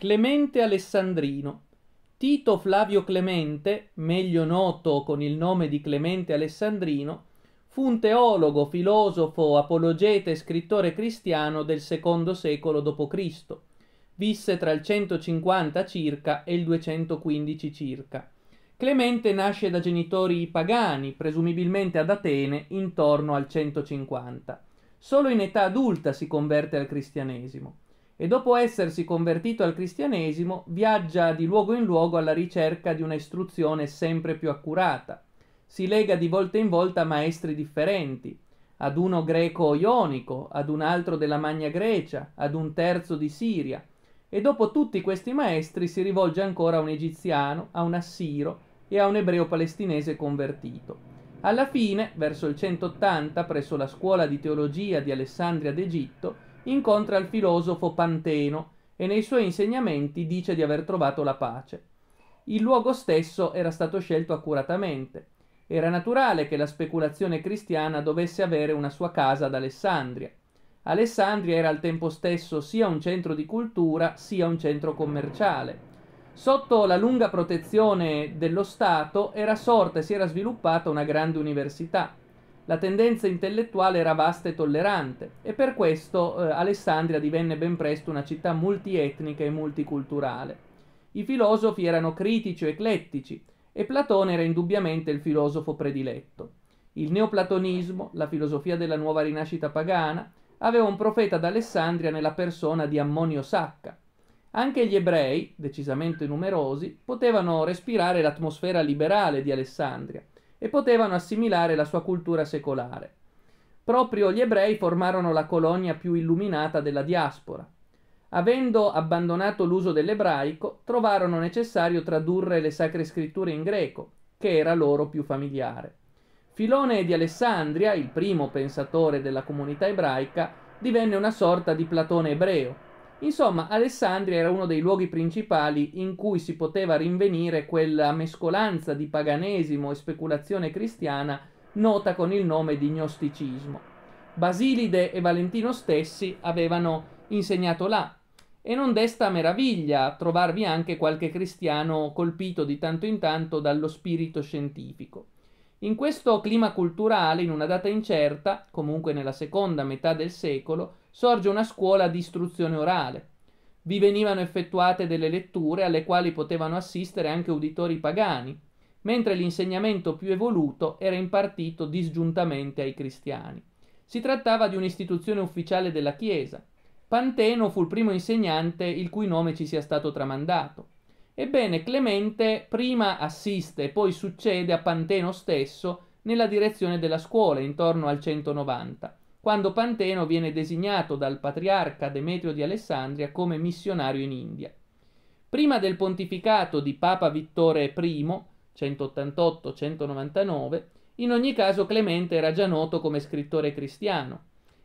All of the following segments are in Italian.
Clemente Alessandrino. Tito Flavio Clemente, meglio noto con il nome di Clemente Alessandrino, fu un teologo, filosofo, apologeta e scrittore cristiano del secondo secolo d.C. Visse tra il 150 circa e il 215 circa. Clemente nasce da genitori pagani, presumibilmente ad Atene, intorno al 150. Solo in età adulta si converte al cristianesimo e dopo essersi convertito al cristianesimo viaggia di luogo in luogo alla ricerca di una istruzione sempre più accurata. Si lega di volta in volta a maestri differenti, ad uno greco ionico, ad un altro della Magna Grecia, ad un terzo di Siria, e dopo tutti questi maestri si rivolge ancora a un egiziano, a un assiro e a un ebreo palestinese convertito. Alla fine, verso il 180, presso la scuola di teologia di Alessandria d'Egitto, incontra il filosofo Panteno e nei suoi insegnamenti dice di aver trovato la pace. Il luogo stesso era stato scelto accuratamente. Era naturale che la speculazione cristiana dovesse avere una sua casa ad Alessandria. Alessandria era al tempo stesso sia un centro di cultura sia un centro commerciale. Sotto la lunga protezione dello Stato era sorta e si era sviluppata una grande università. La tendenza intellettuale era vasta e tollerante e per questo eh, Alessandria divenne ben presto una città multietnica e multiculturale. I filosofi erano critici o eclettici e Platone era indubbiamente il filosofo prediletto. Il neoplatonismo, la filosofia della nuova rinascita pagana, aveva un profeta d'Alessandria nella persona di Ammonio Sacca. Anche gli ebrei, decisamente numerosi, potevano respirare l'atmosfera liberale di Alessandria e potevano assimilare la sua cultura secolare. Proprio gli ebrei formarono la colonia più illuminata della diaspora. Avendo abbandonato l'uso dell'ebraico, trovarono necessario tradurre le sacre scritture in greco, che era loro più familiare. Filone di Alessandria, il primo pensatore della comunità ebraica, divenne una sorta di Platone ebreo, Insomma, Alessandria era uno dei luoghi principali in cui si poteva rinvenire quella mescolanza di paganesimo e speculazione cristiana nota con il nome di gnosticismo. Basilide e Valentino stessi avevano insegnato là e non desta meraviglia trovarvi anche qualche cristiano colpito di tanto in tanto dallo spirito scientifico. In questo clima culturale, in una data incerta, comunque nella seconda metà del secolo, sorge una scuola di istruzione orale. Vi venivano effettuate delle letture alle quali potevano assistere anche uditori pagani, mentre l'insegnamento più evoluto era impartito disgiuntamente ai cristiani. Si trattava di un'istituzione ufficiale della Chiesa. Panteno fu il primo insegnante il cui nome ci sia stato tramandato. Ebbene, Clemente prima assiste e poi succede a Panteno stesso nella direzione della scuola intorno al 190 quando Panteno viene designato dal patriarca Demetrio di Alessandria come missionario in India. Prima del pontificato di Papa Vittore I, 188-199, in ogni caso Clemente era già noto come scrittore cristiano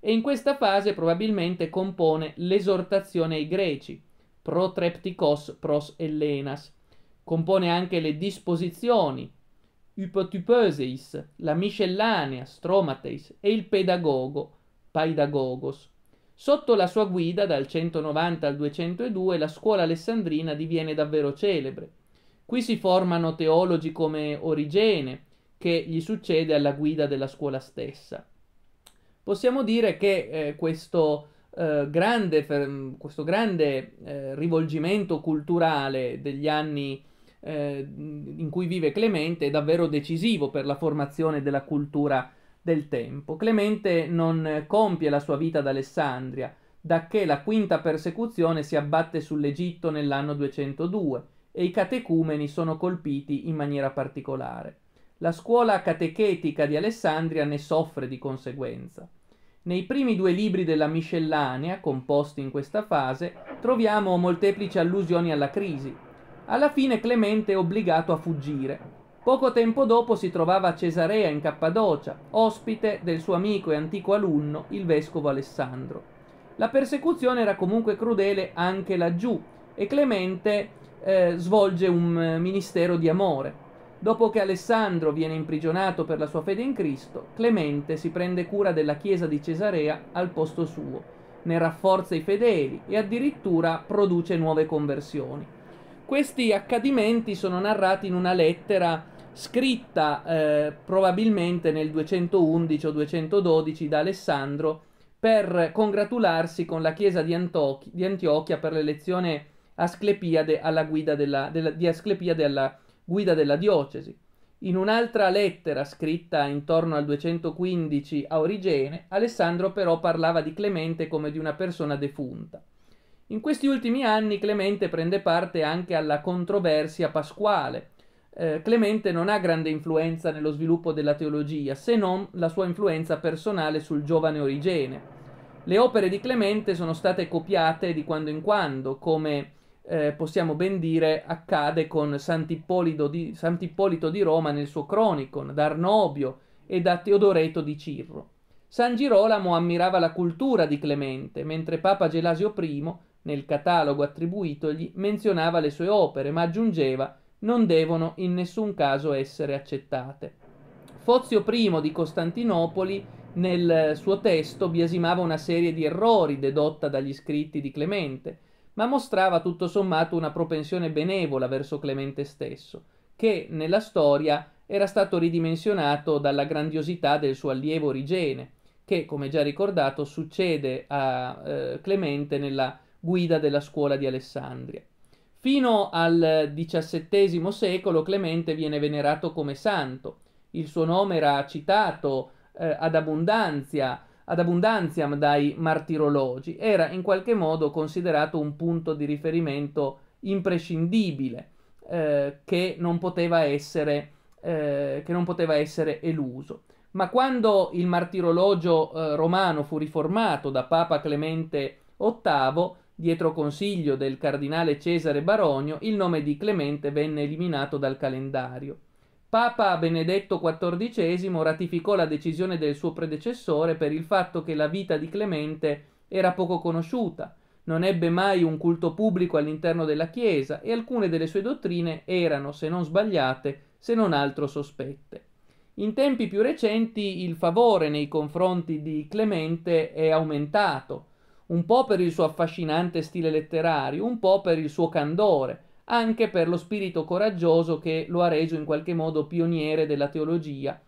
e in questa fase probabilmente compone l'esortazione ai greci, protrepticos pros ellenas. Compone anche le disposizioni Hypotipöseis, la miscellanea, Stromateis e il pedagogo, Paidagogos. Sotto la sua guida, dal 190 al 202, la scuola alessandrina diviene davvero celebre. Qui si formano teologi come Origene, che gli succede alla guida della scuola stessa. Possiamo dire che eh, questo, eh, grande, questo, grande, eh, rivolgimento culturale degli anni eh, in cui vive Clemente è davvero decisivo per la formazione della cultura del tempo. Clemente non compie la sua vita ad Alessandria, da che la quinta persecuzione si abbatte sull'Egitto nell'anno 202 e i catecumeni sono colpiti in maniera particolare. La scuola catechetica di Alessandria ne soffre di conseguenza. Nei primi due libri della miscellanea, composti in questa fase, troviamo molteplici allusioni alla crisi, alla fine Clemente è obbligato a fuggire. Poco tempo dopo si trovava a Cesarea in Cappadocia, ospite del suo amico e antico alunno, il vescovo Alessandro. La persecuzione era comunque crudele anche laggiù e Clemente eh, svolge un eh, ministero di amore. Dopo che Alessandro viene imprigionato per la sua fede in Cristo, Clemente si prende cura della chiesa di Cesarea al posto suo, ne rafforza i fedeli e addirittura produce nuove conversioni. Questi accadimenti sono narrati in una lettera scritta eh, probabilmente nel 211 o 212 da Alessandro per congratularsi con la chiesa di, Antochi, di Antiochia per l'elezione Asclepiade alla guida della, della, di Asclepiade alla guida della diocesi. In un'altra lettera scritta intorno al 215 a Origene, Alessandro però parlava di Clemente come di una persona defunta. In questi ultimi anni Clemente prende parte anche alla controversia pasquale. Eh, Clemente non ha grande influenza nello sviluppo della teologia, se non la sua influenza personale sul giovane Origene. Le opere di Clemente sono state copiate di quando in quando, come eh, possiamo ben dire accade con Sant'Ippolito di, Sant'Ippolito di Roma nel suo Cronicon, da Arnobio e da Teodoreto di Cirro. San Girolamo ammirava la cultura di Clemente, mentre Papa Gelasio I nel catalogo attribuitogli menzionava le sue opere, ma aggiungeva non devono in nessun caso essere accettate. Fozio I di Costantinopoli nel suo testo biasimava una serie di errori dedotta dagli scritti di Clemente, ma mostrava tutto sommato una propensione benevola verso Clemente stesso, che nella storia era stato ridimensionato dalla grandiosità del suo allievo Origene, che, come già ricordato, succede a eh, Clemente nella guida della scuola di Alessandria. Fino al XVII secolo Clemente viene venerato come santo, il suo nome era citato eh, ad abbondanza ad abbondanziam dai martirologi, era in qualche modo considerato un punto di riferimento imprescindibile eh, che, non essere, eh, che, non poteva essere, eluso. Ma quando il martirologio eh, romano fu riformato da Papa Clemente VIII, dietro consiglio del cardinale Cesare Baronio, il nome di Clemente venne eliminato dal calendario. Papa Benedetto XIV ratificò la decisione del suo predecessore per il fatto che la vita di Clemente era poco conosciuta, non ebbe mai un culto pubblico all'interno della Chiesa e alcune delle sue dottrine erano, se non sbagliate, se non altro sospette. In tempi più recenti il favore nei confronti di Clemente è aumentato, un po' per il suo affascinante stile letterario, un po' per il suo candore, anche per lo spirito coraggioso che lo ha reso in qualche modo pioniere della teologia.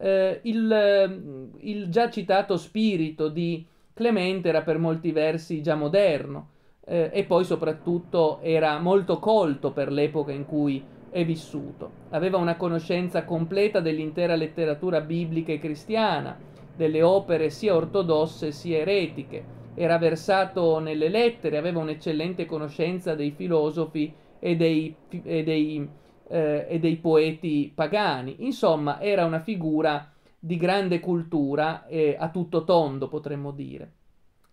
Eh, il, mm, il, già citato spirito di Clemente era per molti versi già moderno eh, e poi soprattutto era molto colto per l'epoca in cui è vissuto. Aveva una conoscenza completa dell'intera letteratura biblica e cristiana, delle opere sia ortodosse sia eretiche era versato nelle lettere, aveva un'eccellente conoscenza dei filosofi e dei, e dei, eh, e dei poeti pagani. Insomma, era una figura di grande cultura eh, a tutto tondo, potremmo dire.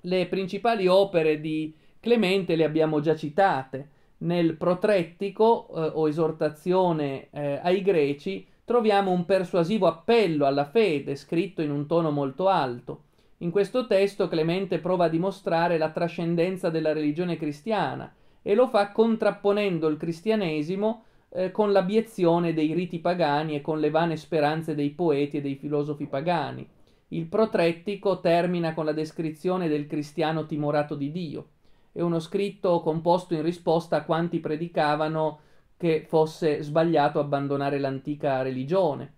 Le principali opere di Clemente le abbiamo già citate. Nel protrettico eh, o esortazione eh, ai greci troviamo un persuasivo appello alla fede scritto in un tono molto alto. In questo testo Clemente prova a dimostrare la trascendenza della religione cristiana e lo fa contrapponendo il cristianesimo eh, con l'abiezione dei riti pagani e con le vane speranze dei poeti e dei filosofi pagani. Il protrettico termina con la descrizione del cristiano timorato di Dio. È uno scritto composto in risposta a quanti predicavano che fosse sbagliato abbandonare l'antica religione.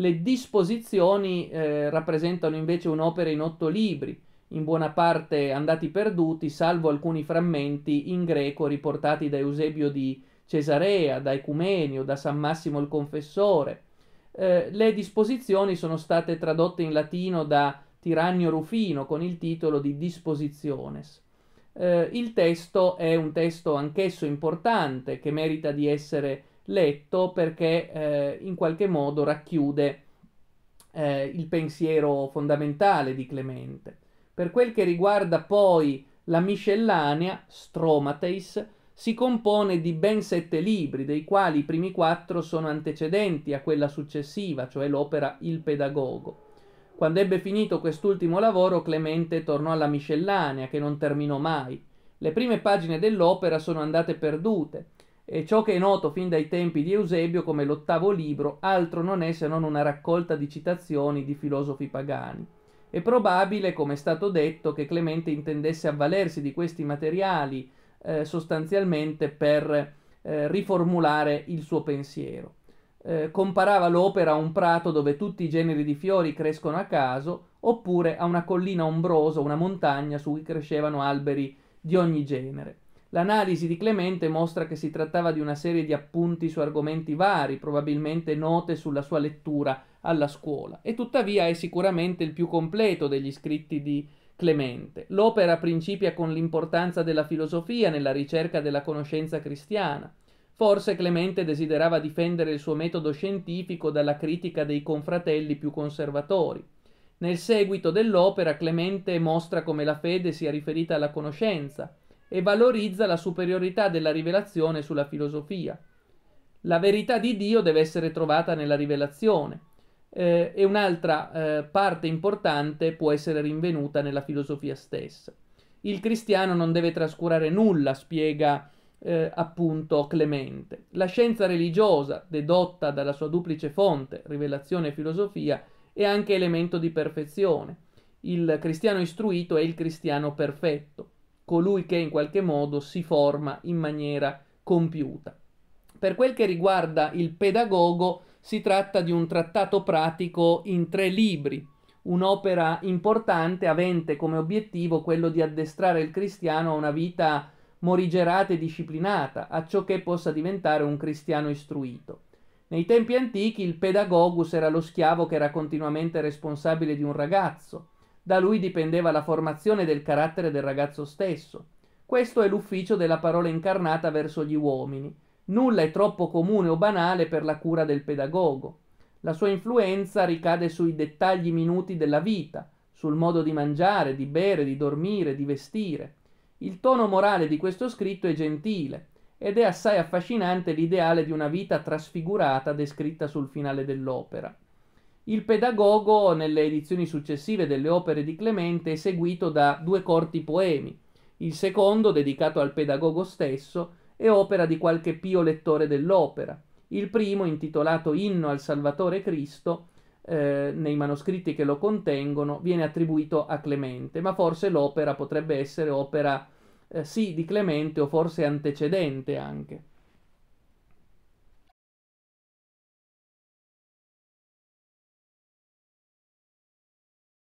Le disposizioni eh, rappresentano invece un'opera in otto libri, in buona parte andati perduti, salvo alcuni frammenti in greco riportati da Eusebio di Cesarea, da Ecumenio, da San Massimo il Confessore. Eh, le disposizioni sono state tradotte in latino da Tirannio Rufino con il titolo di Dispositiones. Eh, il testo è un testo anch'esso importante che merita di essere letto perché eh, in qualche modo racchiude eh, il pensiero fondamentale di Clemente. Per quel che riguarda poi la miscellanea, Stromateis, si compone di ben sette libri, dei quali i primi quattro sono antecedenti a quella successiva, cioè l'opera Il pedagogo. Quando ebbe finito quest'ultimo lavoro, Clemente tornò alla miscellanea, che non terminò mai. Le prime pagine dell'opera sono andate perdute, e ciò che è noto fin dai tempi di Eusebio come l'ottavo libro altro non è se non una raccolta di citazioni di filosofi pagani. È probabile, come è stato detto, che Clemente intendesse avvalersi di questi materiali eh, sostanzialmente per eh, riformulare il suo pensiero. Eh, comparava l'opera a un prato dove tutti i generi di fiori crescono a caso, oppure a una collina ombrosa, una montagna su cui crescevano alberi di ogni genere. L'analisi di Clemente mostra che si trattava di una serie di appunti su argomenti vari, probabilmente note sulla sua lettura alla scuola, e tuttavia è sicuramente il più completo degli scritti di Clemente. L'opera principia con l'importanza della filosofia nella ricerca della conoscenza cristiana. Forse Clemente desiderava difendere il suo metodo scientifico dalla critica dei confratelli più conservatori. Nel seguito dell'opera Clemente mostra come la fede sia riferita alla conoscenza, e valorizza la superiorità della rivelazione sulla filosofia. La verità di Dio deve essere trovata nella rivelazione eh, e un'altra eh, parte importante può essere rinvenuta nella filosofia stessa. Il cristiano non deve trascurare nulla, spiega eh, appunto Clemente. La scienza religiosa, dedotta dalla sua duplice fonte, rivelazione e filosofia, è anche elemento di perfezione. Il cristiano istruito è il cristiano perfetto colui che in qualche modo si forma in maniera compiuta. Per quel che riguarda il pedagogo, si tratta di un trattato pratico in tre libri, un'opera importante avente come obiettivo quello di addestrare il cristiano a una vita morigerata e disciplinata, a ciò che possa diventare un cristiano istruito. Nei tempi antichi il pedagogus era lo schiavo che era continuamente responsabile di un ragazzo. Da lui dipendeva la formazione del carattere del ragazzo stesso. Questo è l'ufficio della parola incarnata verso gli uomini. Nulla è troppo comune o banale per la cura del pedagogo. La sua influenza ricade sui dettagli minuti della vita, sul modo di mangiare, di bere, di dormire, di vestire. Il tono morale di questo scritto è gentile ed è assai affascinante l'ideale di una vita trasfigurata descritta sul finale dell'opera. Il pedagogo, nelle edizioni successive delle opere di Clemente, è seguito da due corti poemi. Il secondo, dedicato al pedagogo stesso, è opera di qualche pio lettore dell'opera. Il primo, intitolato Inno al Salvatore Cristo, eh, nei manoscritti che lo contengono, viene attribuito a Clemente, ma forse l'opera potrebbe essere opera eh, sì di Clemente o forse antecedente anche.